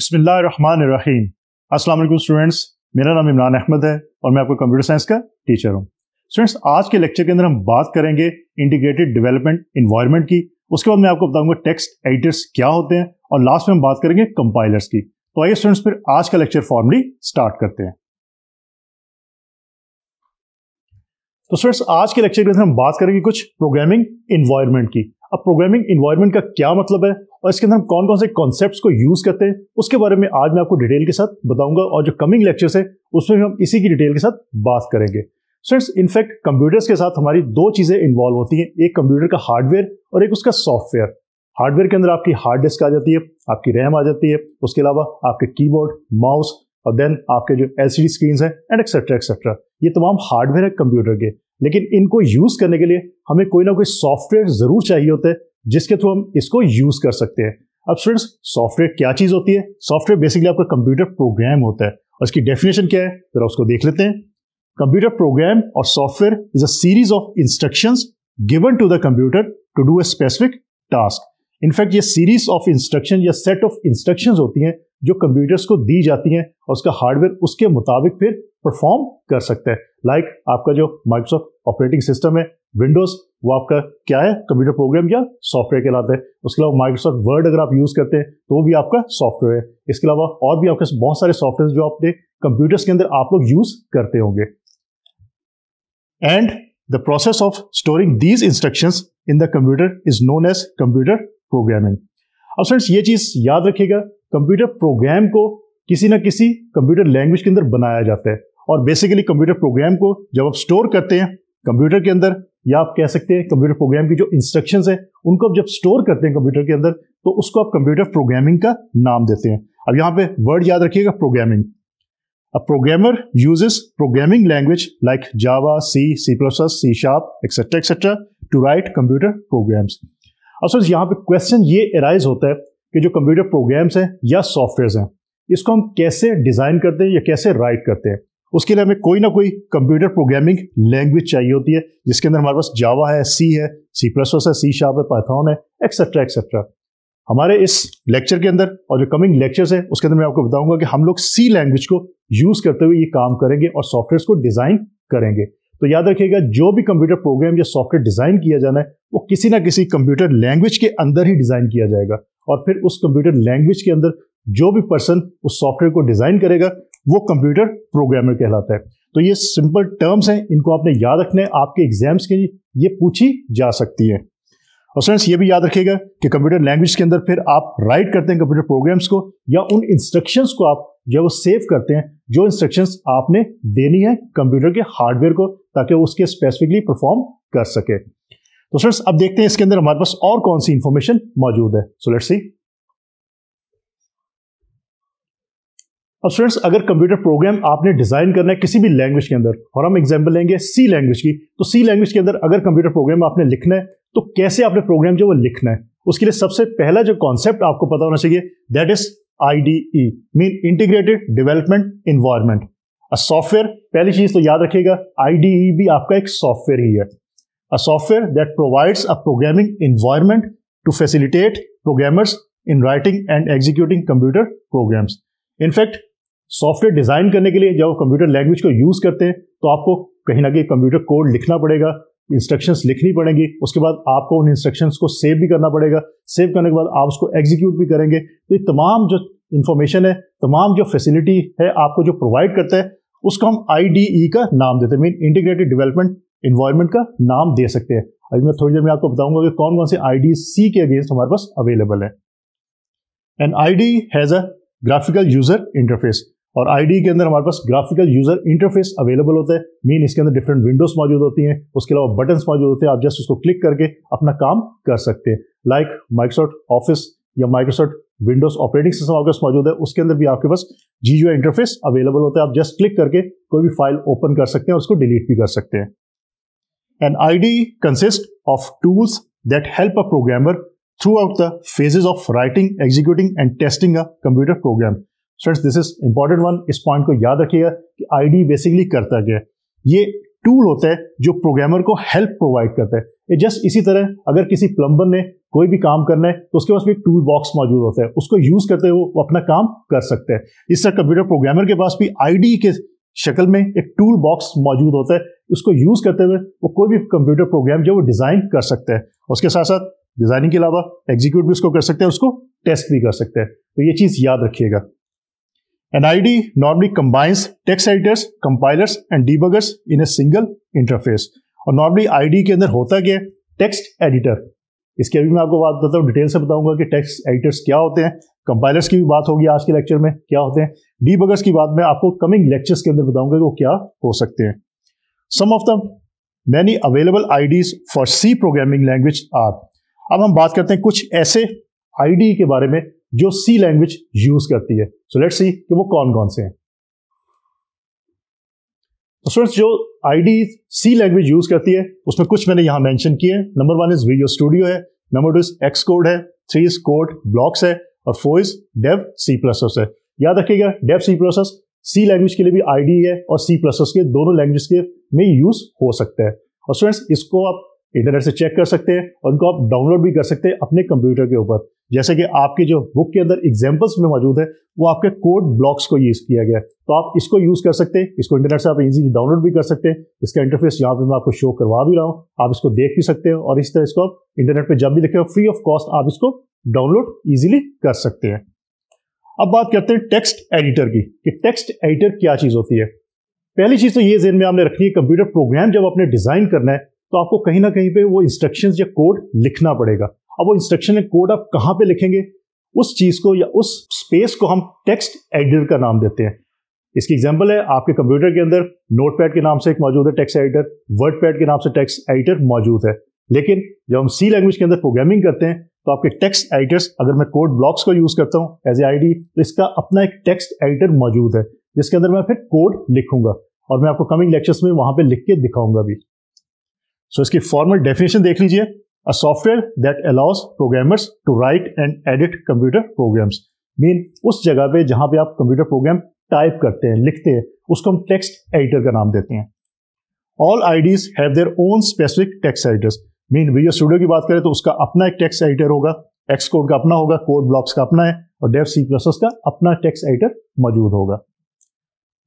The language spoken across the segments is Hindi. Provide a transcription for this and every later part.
अस्सलाम वालेकुम स्टूडेंट्स मेरा नाम इमरान अहमद है और मैं आपको कंप्यूटर साइंस का टीचर हूँ स्टूडेंट्स आज के लेक्चर के अंदर हम बात करेंगे इंटीग्रेटेड डेवलपमेंट इन्वायरमेंट की उसके बाद मैं आपको बताऊंगा टेक्स्ट एडिटर्स क्या होते हैं और लास्ट में हम बात करेंगे कंपाइलर्स की तो आइए स्टूडेंट्स फिर आज का लेक्चर फॉर्मली स्टार्ट करते हैं तो स्टूडेंट्स आज के लेक्चर के अंदर हम बात करेंगे कुछ प्रोग्रामिंग इन्वायरमेंट की अब प्रोग्रामिंग इन्वायरमेंट का क्या मतलब है और इसके अंदर हम कौन कौन से कॉन्सेप्ट को यूज करते हैं उसके बारे में आज मैं आपको डिटेल के साथ बताऊंगा और जो कमिंग लेक्चर्स है उसमें भी हम इसी की डिटेल के साथ बात करेंगे फ्रेंड्स इनफैक्ट कंप्यूटर्स के साथ हमारी दो चीजें इन्वॉल्व होती हैं एक कंप्यूटर का हार्डवेयर और एक उसका सॉफ्टवेयर हार्डवेयर के अंदर आपकी हार्ड डिस्क आ जाती है आपकी रैम आ जाती है उसके अलावा आपके कीबोर्ड माउस और देन आपके जो एल सी स्क्रीन है एंड एक्सेट्रा एक्सेट्रा ये तमाम हार्डवेयर है कंप्यूटर के लेकिन इनको यूज करने के लिए हमें कोई ना कोई सॉफ्टवेयर जरूर चाहिए होता है जिसके थ्रू हम इसको यूज कर सकते हैं अब स्टूडेंट्स सॉफ्टवेयर क्या चीज होती है सॉफ्टवेयर बेसिकली आपका कंप्यूटर प्रोग्राम होता है और इसकी डेफिनेशन क्या है जरा उसको देख लेते हैं कंप्यूटर प्रोग्राम और software is a series of instruction given to the computer to do a specific task in fact ये सीरीज ऑफ इंस्ट्रक्शन या सेट ऑफ इंस्ट्रक्शन होती हैं जो कंप्यूटर्स को दी जाती हैं और उसका हार्डवेयर उसके मुताबिक फिर परफॉर्म कर सकते हैं लाइक like, आपका जो माइक्रोसॉफ्ट ऑपरेटिंग सिस्टम है विंडोज वो आपका क्या है कंप्यूटर प्रोग्राम या सॉफ्टवेयर कहलाते हैं उसके अलावा माइक्रोसॉफ्ट वर्ड अगर आप यूज़ करते हैं तो वो भी आपका सॉफ्टवेयर है इसके अलावा और भी आपके बहुत सारे सॉफ्टवेयर जो आपने कंप्यूटर्स के अंदर आप लोग यूज़ करते होंगे and the process of storing these instruction in the computer is known as computer programming अब फ्रेंड्स ये चीज़ याद रखिएगा कंप्यूटर प्रोग्राम को किसी ना किसी कंप्यूटर लैंग्वेज के अंदर बनाया जाता है और बेसिकली कंप्यूटर प्रोग्राम को जब आप स्टोर करते हैं कंप्यूटर के अंदर या आप कह सकते हैं कंप्यूटर प्रोग्राम की जो इंस्ट्रक्शंस हैं उनको आप जब स्टोर करते हैं कंप्यूटर के अंदर तो उसको आप कंप्यूटर प्रोग्रामिंग का नाम देते हैं अब यहाँ पे वर्ड याद रखिएगा programming a programmer uses programming language like Java C C plus C sharp etcetera etcetera to write computer programs अब सर यहाँ पे क्वेश्चन ये एराइज होता है कि जो कंप्यूटर प्रोग्राम्स हैं या सॉफ्टवेयर हैं इसको हम कैसे डिज़ाइन करते हैं या कैसे राइट करते हैं उसके लिए हमें कोई ना कोई कंप्यूटर प्रोग्रामिंग लैंग्वेज चाहिए होती है जिसके अंदर हमारे पास जावा है सी है सी प्लस है सी शार्प है पाइथान है एक्सेट्रा एक्सेट्रा हमारे इस लेक्चर के अंदर और जो कमिंग लेक्चर्स है उसके अंदर मैं आपको बताऊंगा कि हम लोग सी लैंग्वेज को यूज़ करते हुए ये काम करेंगे और सॉफ्टवेयर को डिज़ाइन करेंगे तो याद रखिएगा जो भी कंप्यूटर प्रोग्राम या सॉफ्टवेयर डिज़ाइन किया जाना है वो किसी ना किसी कंप्यूटर लैंग्वेज के अंदर ही डिज़ाइन किया जाएगा और फिर उस कंप्यूटर लैंग्वेज के अंदर जो भी पर्सन उस सॉफ्टवेयर को डिज़ाइन करेगा वो कंप्यूटर प्रोग्रामर कहलाता है तो ये सिंपल टर्म्स हैं इनको आपने याद रखने आपके एग्जाम्स के लिए ये पूछी जा सकती है और फ्रेंड्स ये भी याद रखिएगा कि कंप्यूटर लैंग्वेज के अंदर फिर आप राइट करते हैं कंप्यूटर प्रोग्राम्स को या उन इंस्ट्रक्शंस को आप जो वो सेव करते हैं जो इंस्ट्रक्शंस आपने देनी है कंप्यूटर के हार्डवेयर को ताकि वो उसके स्पेसिफिकली परफॉर्म कर सके तो फ्रेंड्स अब देखते हैं इसके अंदर हमारे पास और कौन सी इंफॉर्मेशन मौजूद है सो लेट्स सी अब फ्रेंड्स अगर कंप्यूटर प्रोग्राम आपने डिज़ाइन करना है किसी भी लैंग्वेज के अंदर और हम एग्जांपल लेंगे सी लैंग्वेज की तो सी लैंग्वेज के अंदर अगर कंप्यूटर प्रोग्राम आपने लिखना है तो कैसे आपने प्रोग्राम जो वो लिखना है उसके लिए सबसे पहला जो कॉन्सेप्ट आपको पता होना चाहिए that is I D E mean integrated development environment software पहली चीज तो याद रखिएगा ई भी आपका एक सॉफ्टवेयर ही है a that that a programming programming to facilitate programmers in writing and executing computer programs in fact software design करने के लिए जब आप कंप्यूटर लैंग्वेज को यूज़ करते हैं तो आपको कहीं ना कहीं कंप्यूटर कोड लिखना पड़ेगा इंस्ट्रक्शंस लिखनी पड़ेंगी उसके बाद आपको उन इंस्ट्रक्शंस को सेव भी करना पड़ेगा सेव करने के बाद आप उसको एग्जीक्यूट भी करेंगे तो ये तमाम जो इंफॉर्मेशन है तमाम जो फैसिलिटी है आपको जो प्रोवाइड करता है उसको हम आई का नाम देते हैं मीन इंटीग्रेटेड डेवलपमेंट इन्वायरमेंट का नाम दे सकते हैं अभी मैं थोड़ी देर में आपको बताऊंगा कि कौन कौन से आई सी के अगेंस्ट हमारे पास अवेलेबल है and I D has a graphical user interface और आईडी के अंदर हमारे पास ग्राफिकल यूजर इंटरफेस अवेलेबल होता है मीन इसके अंदर डिफरेंट विंडोज मौजूद होती हैं उसके अलावा बटन मौजूद होते हैं आप जस्ट उसको क्लिक करके अपना काम कर सकते हैं लाइक माइक्रोसॉफ्ट ऑफिस या माइक्रोसॉफ्ट विंडोज ऑपरेटिंग सिस्टम आपके पास मौजूद है उसके अंदर भी आपके पास जी इंटरफेस अवेलेबल होता है आप जस्ट क्लिक करके कोई भी फाइल ओपन कर सकते हैं और उसको डिलीट भी कर सकते हैं I D consist of tools that help a programmer throughout the phases of writing executing and testing a computer program friends this is important one इस पॉइंट को याद रखिएगा कि आईडी बेसिकली करता क्या है ये टूल होता है जो प्रोग्रामर को हेल्प प्रोवाइड करता है ये जस्ट इसी तरह अगर किसी प्लम्बर ने कोई भी काम करना है तो उसके पास भी एक टूल बॉक्स मौजूद होता है उसको यूज करते हुए वो अपना काम कर सकते हैं इस तरह कंप्यूटर प्रोग्रामर के पास भी आई के शक्ल में एक टूल बॉक्स मौजूद होता है उसको यूज करते हुए वो कोई भी कंप्यूटर प्रोग्राम जो वो डिजाइन कर सकते हैं उसके साथ साथ डिजाइनिंग के अलावा एग्जीक्यूट भी उसको कर सकते हैं उसको टेस्ट भी कर सकते हैं तो ये चीज याद रखिएगा An IDE normally combines text editors, compilers and debuggers in a single interface. और normally IDE के अंदर होता क्या है टेक्स्ट एडिटर इसके अभी मैं आपको बात बताता हूँ डिटेल से बताऊंगा कि टेक्स्ट एडिटर्स क्या होते हैं कंपाइलर्स की भी बात होगी आज के लेक्चर में क्या होते हैं डीबगर्स की बात मैं आपको कमिंग लेक्चर्स के अंदर बताऊंगा कि वो क्या हो सकते हैं some of the many available IDs for C programming language are अब हम बात करते हैं कुछ ऐसे आईडी के बारे में जो सी लैंग्वेज यूज करती है सो लेट्स सी कि वो कौन कौन से हैं तो स्टूडेंट्स जो आईडी सी लैंग्वेज यूज करती है उसमें कुछ मैंने यहां मेंशन किए number one is video studio है number two is X code है थ्री इज कोड ब्लॉक्स है और four is Dev C plus है याद रखिएगा Dev C plus C language के लिए भी आईडी है और सी प्लस के दोनों लैंग्वेज के में यूज हो सकता है और स्टूडेंट्स इसको आप इंटरनेट से चेक कर सकते हैं और उनको आप डाउनलोड भी कर सकते हैं अपने कंप्यूटर के ऊपर जैसे कि आपके जो बुक के अंदर एग्जाम्पल्स में मौजूद है वो आपके कोड ब्लॉक्स को यूज़ किया गया तो आप इसको यूज़ कर सकते हैं इसको इंटरनेट से आप इजीली डाउनलोड भी कर सकते हैं इसका इंटरफेस यहाँ पे मैं आपको शो करवा भी रहा हूँ आप इसको देख भी सकते हैं और इस तरह इसको आप इंटरनेट पर जब भी देखें फ्री ऑफ कॉस्ट आप इसको डाउनलोड ईजिली कर सकते हैं अब बात करते हैं टेक्स्ट एडिटर की कि टेक्स्ट एडिटर क्या चीज़ होती है पहली चीज़ तो ये जेन में आपने रखनी है कंप्यूटर प्रोग्राम जब आपने डिज़ाइन करना है तो आपको कहीं ना कहीं पे वो इंस्ट्रक्शंस या कोड लिखना पड़ेगा अब वो इंस्ट्रक्शन या कोड आप कहाँ पे लिखेंगे उस चीज को या उस स्पेस को हम टेक्स्ट एडिटर का नाम देते हैं इसकी एग्जाम्पल है आपके कंप्यूटर के अंदर नोटपैड के नाम से एक मौजूद है टेक्स्ट एडिटर पैड के नाम से टेक्स्ट एडिटर मौजूद है लेकिन जब हम सी लैंग्वेज के अंदर प्रोग्रामिंग करते हैं तो आपके टेक्स्ट एडिटर्स अगर मैं कोड ब्लॉक्स का यूज करता हूँ एज ए आई तो इसका अपना एक टेक्स्ट एडिटर मौजूद है जिसके अंदर मैं फिर कोड लिखूंगा और मैं आपको कमिंग लेक्चर्स में वहां पर लिख के दिखाऊंगा भी सो इसकी फॉर्मल डेफिनेशन देख लीजिए a software that allows programmers to write and edit computer programs mean उस जगह पे जहां पे आप कंप्यूटर प्रोग्राम टाइप करते हैं लिखते हैं उसको हम टेक्स्ट एडिटर का नाम देते हैं all IDs have their own specific text editors mean video studio की बात करें तो उसका अपना एक टेक्स्ट एडिटर होगा एक्स कोड का अपना होगा कोड ब्लॉक्स का अपना है और डेव सी प्लस का अपना टेक्स्ट एडिटर मौजूद होगा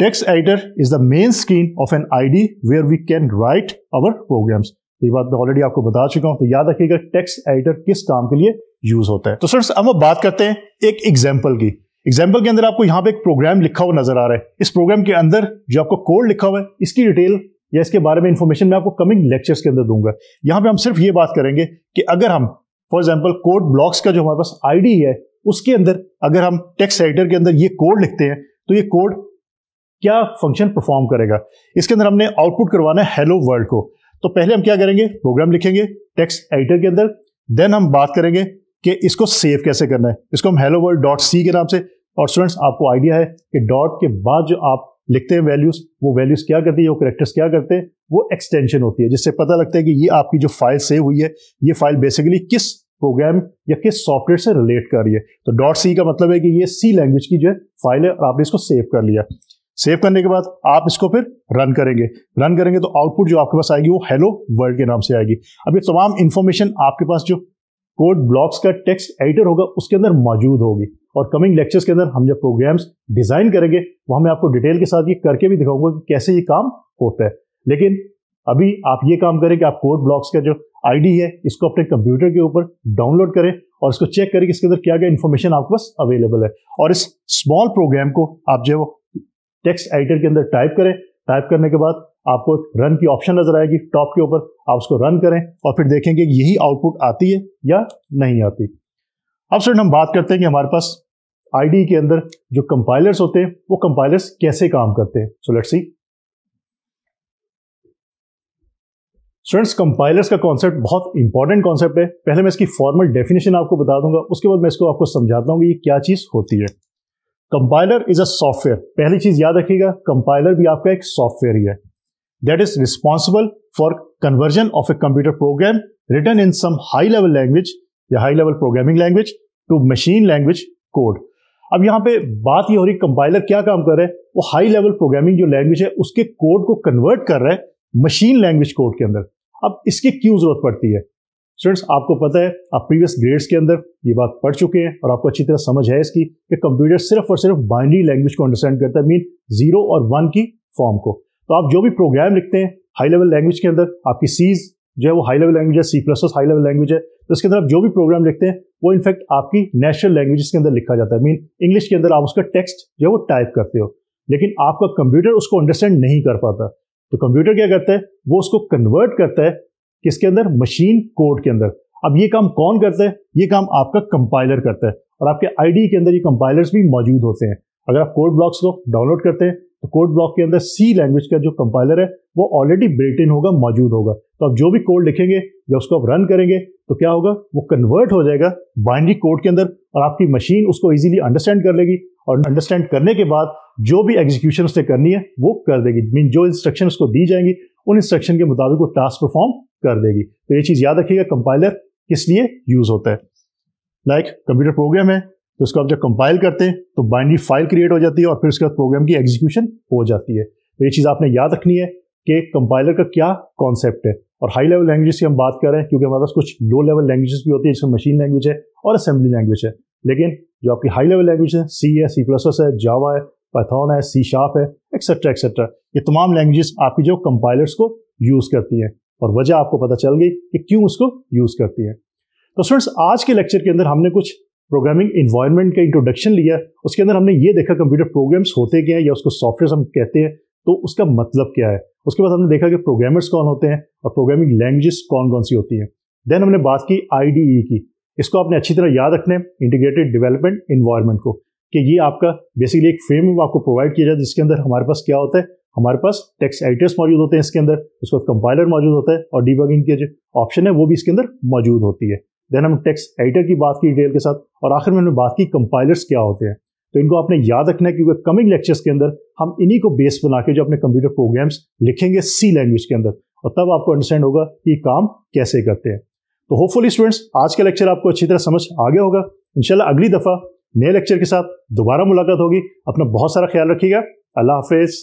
Text editor is the main screen of an ID where we can write our programs ये बात मैं ऑलरेडी आपको बता चुका हूं तो याद रखिएगा टेक्स्ट एडिटर किस काम के लिए यूज होता है तो सर अब हम बात करते हैं एक एग्जाम्पल की एग्जाम्पल के अंदर आपको यहाँ पे एक प्रोग्राम लिखा हुआ नजर आ रहा है इस प्रोग्राम के अंदर जो आपको कोड लिखा हुआ है इसकी डिटेल या इसके बारे में इंफॉर्मेशन मैं आपको कमिंग लेक्चर्स के अंदर दूंगा यहाँ पे हम सिर्फ ये बात करेंगे कि अगर हम फॉर एग्जाम्पल कोड ब्लॉक्स का जो हमारे पास आईडी है उसके अंदर अगर हम टेक्स्ट एडिटर के अंदर ये कोड लिखते हैं तो ये कोड क्या फंक्शन परफॉर्म करेगा इसके अंदर हमने आउटपुट करवाना है हेलो वर्ल्ड को तो पहले हम क्या करेंगे प्रोग्राम लिखेंगे टेक्स्ट एडिटर के अंदर देन हम बात करेंगे कि इसको सेव कैसे करना है इसको हम हेलो वर्ल्ड डॉट सी के नाम से और स्टूडेंट्स आपको आइडिया है कि डॉट के बाद जो आप लिखते हैं वैल्यूज वो वैल्यूज क्या करती है वो करेक्टर्स क्या करते हैं वो एक्सटेंशन होती है जिससे पता लगता है कि ये आपकी जो फाइल सेव हुई है ये फाइल बेसिकली किस प्रोग्राम या किस सॉफ्टवेयर से रिलेट कर रही है तो डॉट सी का मतलब है कि ये सी लैंग्वेज की जो है फाइल है और आपने इसको सेव कर लिया सेव करने के बाद आप इसको फिर रन करेंगे रन करेंगे तो आउटपुट जो आपके पास आएगी वो हेलो वर्ल्ड के नाम से आएगी अब ये तमाम इन्फॉर्मेशन आपके पास जो कोड ब्लॉक्स का टेक्स्ट एडिटर होगा उसके अंदर मौजूद होगी और कमिंग लेक्चर्स के अंदर हम जब प्रोग्राम्स डिजाइन करेंगे वहां मैं आपको डिटेल के साथ ये करके भी दिखाऊंगा कि कैसे ये काम होता है लेकिन अभी आप ये काम करें कि आप कोड ब्लॉक्स का जो आईडी है इसको अपने कंप्यूटर के ऊपर डाउनलोड करें और इसको चेक करें कि इसके अंदर क्या क्या इन्फॉर्मेशन आपके पास अवेलेबल है और इस स्मॉल प्रोग्राम को आप जो है वो टेक्स्ट एडिटर के अंदर टाइप करें टाइप करने के बाद आपको रन की ऑप्शन नजर आएगी टॉप के ऊपर आप उसको रन करें और फिर देखेंगे यही आउटपुट आती है या नहीं आती अब सर हम बात करते हैं कि हमारे पास आई के अंदर जो कंपाइलर्स होते हैं वो कंपाइलर्स कैसे काम करते हैं so let's see students compilers का कॉन्सेप्ट बहुत इंपॉर्टेंट कॉन्सेप्ट है पहले मैं इसकी फॉर्मल डेफिनेशन आपको बता दूंगा उसके बाद मैं इसको आपको समझाता हूँ कि ये क्या चीज़ होती है कंपाइलर इज अ सॉफ्टवेयर पहली चीज याद रखिएगा कंपाइलर भी आपका एक सॉफ्टवेयर ही है that is responsible for conversion of a computer program written in some high level language या high level programming language to machine language code अब यहां पे बात ये हो रही कंपाइलर क्या काम कर रहा है वो हाई लेवल प्रोग्रामिंग जो लैंग्वेज है उसके कोड को कन्वर्ट कर रहा है मशीन लैंग्वेज कोड के अंदर अब इसकी क्यों जरूरत पड़ती है स्टूडेंट्स आपको पता है आप प्रीवियस ग्रेड्स के अंदर ये बात पढ़ चुके हैं और आपको अच्छी तरह समझ है इसकी कि कंप्यूटर सिर्फ और सिर्फ बाइनरी लैंग्वेज को अंडरस्टैंड करता है मीन जीरो और वन की फॉर्म को तो आप जो भी प्रोग्राम लिखते हैं हाई लेवल लैंग्वेज के अंदर आपकी सीज जो है वो हाई लेवल लैंग्वेज है C plus high level language है तो इसके अंदर आप जो भी प्रोग्राम लिखते हैं वो इनफैक्ट आपकी नेशनल लैंग्वेज के अंदर लिखा जाता है मीन इंग्लिश के अंदर आप उसका टेक्स्ट जो है वो टाइप करते हो लेकिन आपका कंप्यूटर उसको अंडरस्टैंड नहीं कर पाता तो कंप्यूटर क्या करता है वो उसको कन्वर्ट करता है किसके अंदर मशीन कोड के अंदर अब ये काम कौन करता है ये काम आपका कंपाइलर करता है और आपके आईडी के अंदर ये कंपाइलर्स भी मौजूद होते हैं अगर आप कोड ब्लॉक्स को डाउनलोड करते हैं तो कोड ब्लॉक के अंदर सी लैंग्वेज का जो कंपाइलर है वो ऑलरेडी बिल्ट इन होगा मौजूद होगा तो आप जो भी कोड लिखेंगे या उसको आप रन करेंगे तो क्या होगा वो कन्वर्ट हो जाएगा बाइनरी कोड के अंदर और आपकी मशीन उसको ईजिली अंडरस्टैंड कर लेगी और अंडरस्टैंड करने के बाद जो भी एग्जीक्यूशन उसने करनी है वो कर देगी मीन जो इंस्ट्रक्शन उसको दी जाएंगी उन इंस्ट्रक्शन के मुताबिक वो टास्क परफॉर्म कर देगी तो ये चीज़ याद रखिएगा कंपाइलर किस लिए यूज़ होता है लाइक कंप्यूटर प्रोग्राम है तो उसको आप जब कंपाइल करते हैं तो बाइंडरी फाइल क्रिएट हो जाती है और फिर उसके बाद प्रोग्राम की एग्जीक्यूशन हो जाती है तो ये चीज़ आपने याद रखनी है कि कंपाइलर का क्या कॉन्सेप्ट है और हाई लेवल लैंग्वेज की हम बात कर रहे हैं क्योंकि हमारे पास कुछ लो लेवल लैंग्वेजेस भी होती है जिसमें मशीन लैंग्वेज है और असेंबली लैंग्वेज है लेकिन जो आपकी हाई लेवल लैंग्वेज है सी है सी प्लस है जावा है पैथॉन है सी शार्प है एक्सेट्रा एक्सेट्रा ये तमाम लैंग्वेजेस आपकी जो कंपाइलर्स को यूज़ करती हैं और वजह आपको पता चल गई कि क्यों उसको यूज करती है तो स्टूडेंट्स आज के लेक्चर के अंदर हमने कुछ प्रोग्रामिंग इन्वायरमेंट का इंट्रोडक्शन लिया उसके अंदर हमने ये देखा कंप्यूटर प्रोग्राम्स होते क्या हैं या उसको सॉफ्टवेयर हम कहते हैं तो उसका मतलब क्या है उसके बाद हमने देखा कि प्रोग्रामर्स कौन होते हैं और प्रोग्रामिंग लैंग्वेजेस कौन कौन सी होती हैं देन हमने बात की आई की इसको आपने अच्छी तरह याद रखना है इंटीग्रेटेड डेवलपमेंट इन्वायरमेंट को कि ये आपका बेसिकली एक फ्रेम आपको प्रोवाइड किया जाता है जिसके अंदर हमारे पास क्या होता है हमारे पास टेक्स्ट एडिटर्स मौजूद होते हैं इसके अंदर उसके बाद कंपाइलर मौजूद होता है और डिबगिंग के जो ऑप्शन है वो भी इसके अंदर मौजूद होती है देन हम टेक्स्ट एडिटर की बात की डिटेल के साथ और आखिर में हमने बात की कंपाइलर्स क्या होते हैं तो इनको आपने याद रखना है क्योंकि कमिंग लेक्चर्स के अंदर हम इन्हीं को बेस बना के जो अपने कंप्यूटर प्रोग्राम्स लिखेंगे सी लैंग्वेज के अंदर और तब आपको अंडरस्टैंड होगा कि काम कैसे करते हैं तो होपफुली स्टूडेंट्स आज का लेक्चर आपको अच्छी तरह समझ आ गया होगा इंशाल्लाह अगली दफ़ा नए लेक्चर के साथ दोबारा मुलाकात होगी अपना बहुत सारा ख्याल रखिएगा अल्लाह हाफिज़